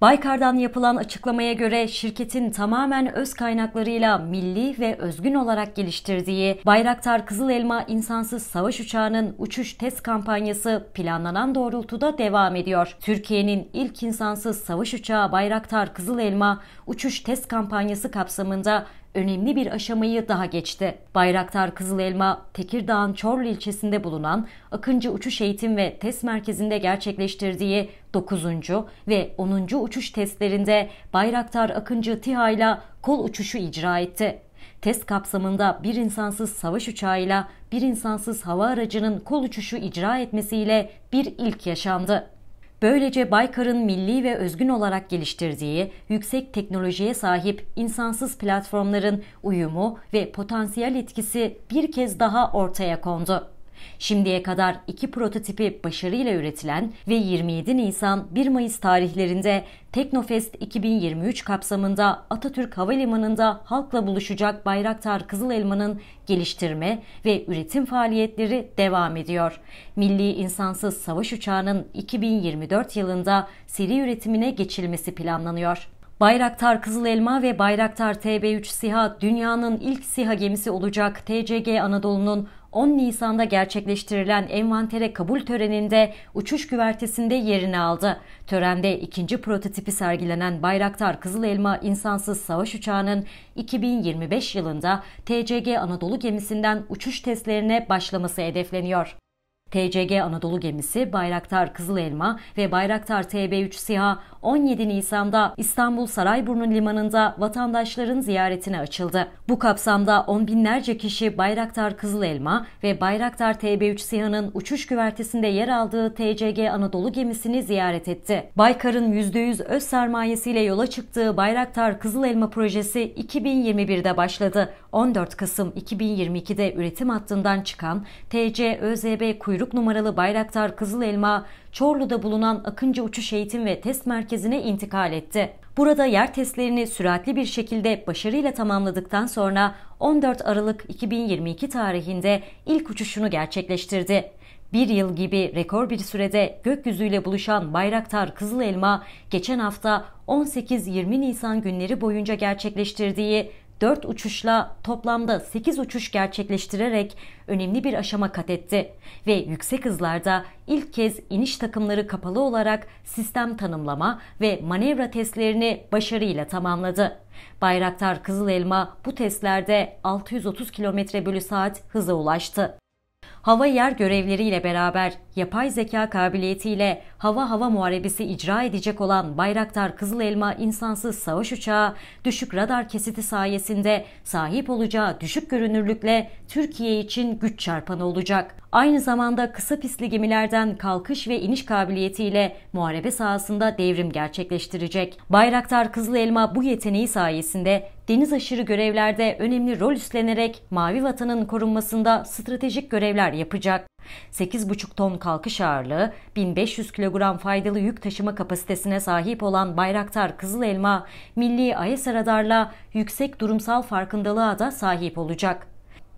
Baykar'dan yapılan açıklamaya göre şirketin tamamen öz kaynaklarıyla milli ve özgün olarak geliştirdiği Bayraktar Kızıl Elma insansız savaş uçağının uçuş test kampanyası planlanan doğrultuda devam ediyor. Türkiye'nin ilk insansız savaş uçağı Bayraktar Kızıl Elma uçuş test kampanyası kapsamında önemli bir aşamayı daha geçti. Bayraktar Kızıl Elma, Tekirdağ'ın Çorlu ilçesinde bulunan Akıncı Uçuş Eğitim ve Test Merkezi'nde gerçekleştirdiği 9. ve 10. uçuş testlerinde Bayraktar Akıncı TİHA ile kol uçuşu icra etti. Test kapsamında bir insansız savaş uçağıyla bir insansız hava aracının kol uçuşu icra etmesiyle bir ilk yaşandı. Böylece Baykar'ın milli ve özgün olarak geliştirdiği yüksek teknolojiye sahip insansız platformların uyumu ve potansiyel etkisi bir kez daha ortaya kondu. Şimdiye kadar iki prototipi başarıyla üretilen ve 27 Nisan-1 Mayıs tarihlerinde Teknofest 2023 kapsamında Atatürk Havalimanı'nda halkla buluşacak Bayraktar Kızıl Elma'nın geliştirme ve üretim faaliyetleri devam ediyor. Milli insansız savaş uçağının 2024 yılında seri üretimine geçilmesi planlanıyor. Bayraktar Kızıl Elma ve Bayraktar TB3 SİHA dünyanın ilk SİHA gemisi olacak TCG Anadolu'nun 10 Nisan'da gerçekleştirilen envantere kabul töreninde uçuş güvertesinde yerini aldı. Törende ikinci prototipi sergilenen Bayraktar Kızıl Elma insansız savaş uçağının 2025 yılında TCG Anadolu gemisinden uçuş testlerine başlaması hedefleniyor. TCG Anadolu gemisi Bayraktar Kızıl Elma ve Bayraktar TB3 Siha, 17 Nisan'da İstanbul Sarayburnu Limanı'nda vatandaşların ziyaretine açıldı. Bu kapsamda on binlerce kişi Bayraktar Kızıl Elma ve Bayraktar TB3 Siha'nın uçuş güvertesinde yer aldığı TCG Anadolu gemisini ziyaret etti. Baykar'ın %100 öz sermayesiyle yola çıktığı Bayraktar Kızıl Elma projesi 2021'de başladı. 14 Kasım 2022'de üretim hattından çıkan TCÖZB ÖZB kuyruğu kuyruk numaralı Bayraktar Kızıl Elma, Çorlu'da bulunan Akıncı Uçuş Eğitim ve Test Merkezi'ne intikal etti. Burada yer testlerini süratli bir şekilde başarıyla tamamladıktan sonra 14 Aralık 2022 tarihinde ilk uçuşunu gerçekleştirdi. Bir yıl gibi rekor bir sürede gökyüzüyle buluşan Bayraktar Kızıl Elma geçen hafta 18-20 Nisan günleri boyunca gerçekleştirdiği 4 uçuşla toplamda 8 uçuş gerçekleştirerek önemli bir aşama kat etti ve yüksek hızlarda ilk kez iniş takımları kapalı olarak sistem tanımlama ve manevra testlerini başarıyla tamamladı. Bayraktar Kızıl Elma bu testlerde 630 km bölü saat hıza ulaştı hava yer görevleriyle beraber yapay zeka kabiliyetiyle hava hava muharebesi icra edecek olan Bayraktar Kızıl Elma insansız savaş uçağı düşük radar kesiti sayesinde sahip olacağı düşük görünürlükle Türkiye için güç çarpanı olacak. Aynı zamanda kısa pisli gemilerden kalkış ve iniş kabiliyetiyle muharebe sahasında devrim gerçekleştirecek. Bayraktar Kızıl Elma bu yeteneği sayesinde deniz aşırı görevlerde önemli rol üstlenerek mavi vatanın korunmasında stratejik görevler yapacak. 8,5 ton kalkış ağırlığı, 1500 kilogram faydalı yük taşıma kapasitesine sahip olan Bayraktar Kızıl Elma, milli AES radarla yüksek durumsal farkındalığa da sahip olacak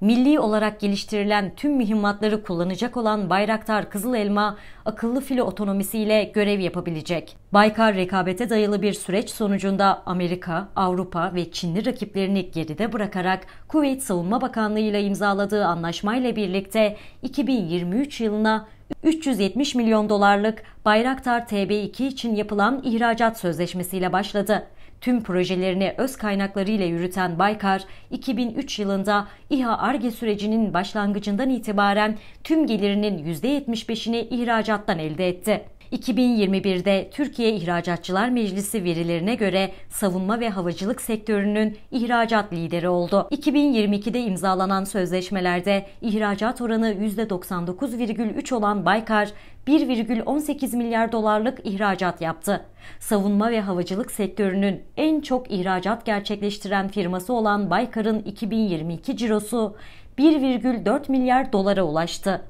milli olarak geliştirilen tüm mühimmatları kullanacak olan Bayraktar Kızıl Elma akıllı filo otonomisiyle görev yapabilecek. Baykar rekabete dayalı bir süreç sonucunda Amerika, Avrupa ve Çinli rakiplerini geride bırakarak Kuveyt Savunma Bakanlığı ile imzaladığı anlaşmayla birlikte 2023 yılına 370 milyon dolarlık Bayraktar TB2 için yapılan ihracat sözleşmesiyle başladı. Tüm projelerini öz kaynaklarıyla yürüten Baykar, 2003 yılında İHA ARGE sürecinin başlangıcından itibaren tüm gelirinin %75'ini ihracattan elde etti. 2021'de Türkiye İhracatçılar Meclisi verilerine göre savunma ve havacılık sektörünün ihracat lideri oldu. 2022'de imzalanan sözleşmelerde ihracat oranı %99,3 olan Baykar 1,18 milyar dolarlık ihracat yaptı. Savunma ve havacılık sektörünün en çok ihracat gerçekleştiren firması olan Baykar'ın 2022 cirosu 1,4 milyar dolara ulaştı.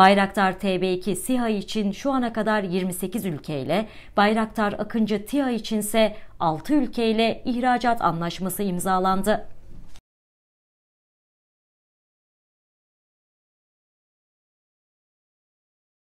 Bayraktar TB2 SİHA için şu ana kadar 28 ülkeyle, Bayraktar Akıncı TİHA içinse 6 ülkeyle ihracat anlaşması imzalandı.